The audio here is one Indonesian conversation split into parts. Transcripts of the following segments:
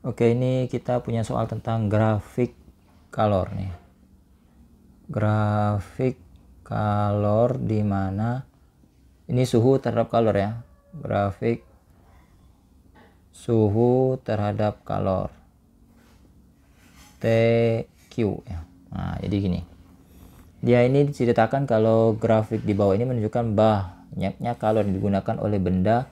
Oke, ini kita punya soal tentang grafik kalor nih. Grafik kalor di mana ini suhu terhadap kalor ya. Grafik suhu terhadap kalor. TQ ya. Nah, jadi gini. Dia ini diceritakan kalau grafik di bawah ini menunjukkan banyaknya kalor yang digunakan oleh benda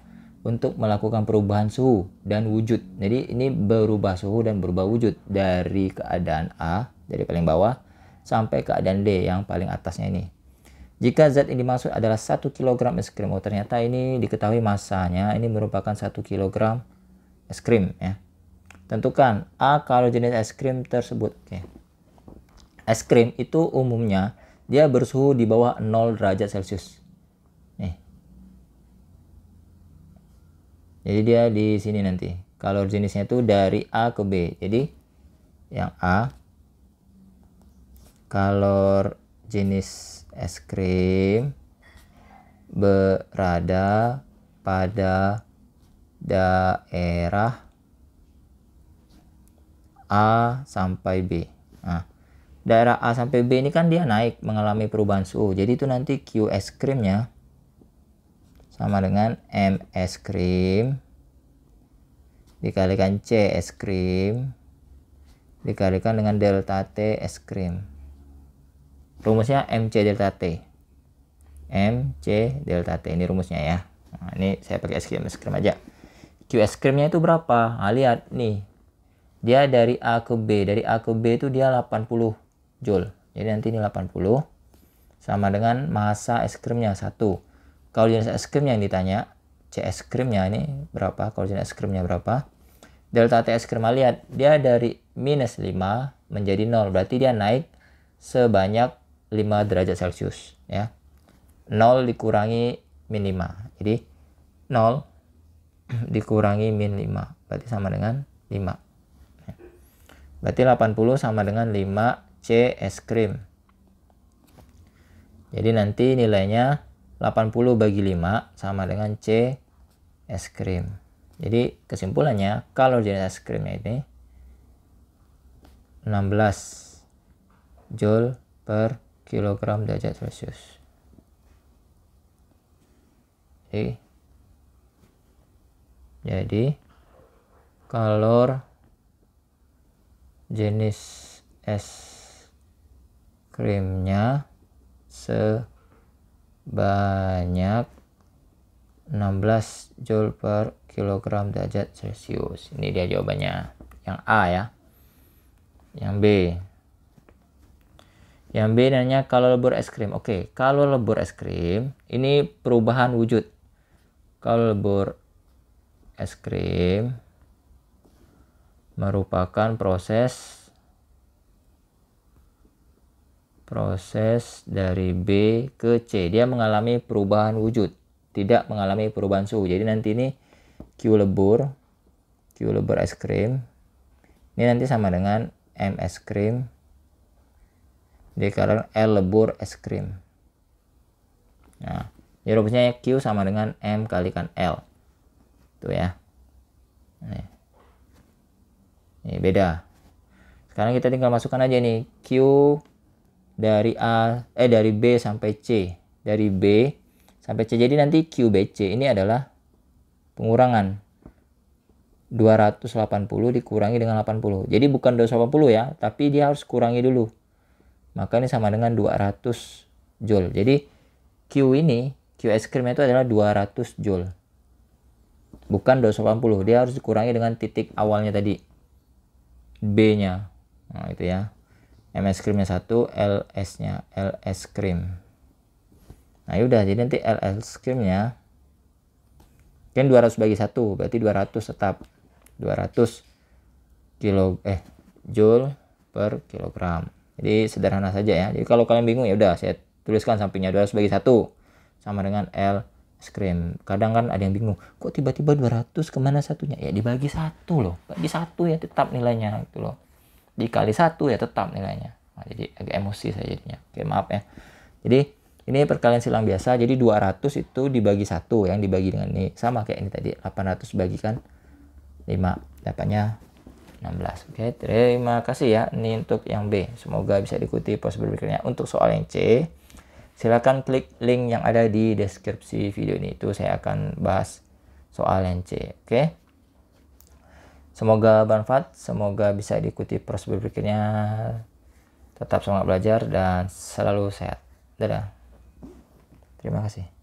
untuk melakukan perubahan suhu dan wujud. Jadi ini berubah suhu dan berubah wujud dari keadaan A dari paling bawah sampai keadaan D yang paling atasnya ini. Jika zat ini dimaksud adalah 1 kg es krim, oh ternyata ini diketahui masanya ini merupakan 1 kg es krim ya. Tentukan A kalau jenis es krim tersebut. Oke. Es krim itu umumnya dia bersuhu di bawah 0 derajat Celcius. Jadi dia di sini nanti. Kalau jenisnya itu dari A ke B. Jadi yang A kalor jenis es krim berada pada daerah A sampai B. Nah, daerah A sampai B ini kan dia naik mengalami perubahan suhu. Jadi itu nanti Q es krimnya sama dengan M es krim dikalikan C es krim dikalikan dengan delta T es krim rumusnya MC delta T MC delta T ini rumusnya ya nah, ini saya pakai es krim es krim aja Q es krimnya itu berapa nah, lihat nih dia dari A ke B dari A ke B itu dia 80 Joule jadi nanti ini 80 sama dengan masa es krimnya 1 kalau jenis es krim yang ditanya CS krimnya ini berapa kalau jenis es krimnya berapa delta T es krim lihat dia dari minus 5 menjadi 0 berarti dia naik sebanyak 5 derajat celcius ya 0 dikurangi min 5 jadi 0 dikurangi min 5 berarti sama dengan 5 berarti 80 sama dengan 5 C es krim jadi nanti nilainya 80 bagi 5 sama dengan C es krim. Jadi kesimpulannya kalau jenis es krimnya ini 16 joule per kilogram derajat Celcius. Jadi, jadi kalor jenis es krimnya se banyak 16 joule per kilogram derajat celcius ini dia jawabannya yang A ya yang B yang B nanya kalau lebur es krim oke kalau lebur es krim ini perubahan wujud kalau lebur es krim merupakan proses proses dari B ke C. Dia mengalami perubahan wujud, tidak mengalami perubahan suhu. Jadi nanti ini Q lebur, Q lebur es krim. Ini nanti sama dengan M es krim Dikarenakan L lebur es krim. Nah, jadi rumusnya Q sama dengan M kalikan L. Tuh ya. Ini. Ini beda. Sekarang kita tinggal masukkan aja nih Q dari A eh dari B sampai C, dari B sampai C. Jadi nanti QBC ini adalah pengurangan 280 dikurangi dengan 80. Jadi bukan 280 ya, tapi dia harus kurangi dulu. Maka ini sama dengan 200 joule. Jadi Q ini, Q es krim itu adalah 200 joule. Bukan 280, dia harus dikurangi dengan titik awalnya tadi. B-nya. Nah, itu ya. MS Cream-nya satu LS nya LS Cream. nah yaudah jadi nanti LS Cream-nya, kan 200 bagi satu berarti 200 tetap 200 kilo eh joule per kilogram jadi sederhana saja ya jadi kalau kalian bingung ya udah saya tuliskan sampingnya 200 bagi satu sama dengan L screen kadang kan ada yang bingung kok tiba-tiba 200 kemana satunya ya dibagi satu loh bagi satu ya tetap nilainya gitu loh dikali satu ya tetap nilainya nah, jadi agak emosi saya jadinya oke maaf ya jadi ini perkalian silang biasa jadi 200 itu dibagi satu ya, yang dibagi dengan ini sama kayak ini tadi 800 bagikan 5 dapatnya 16 oke terima kasih ya ini untuk yang B semoga bisa diikuti pos berikutnya untuk soal yang C silahkan klik link yang ada di deskripsi video ini itu saya akan bahas soal yang C oke Semoga bermanfaat, semoga bisa diikuti proses berpikirnya. Tetap semangat belajar dan selalu sehat. Dadah. Terima kasih.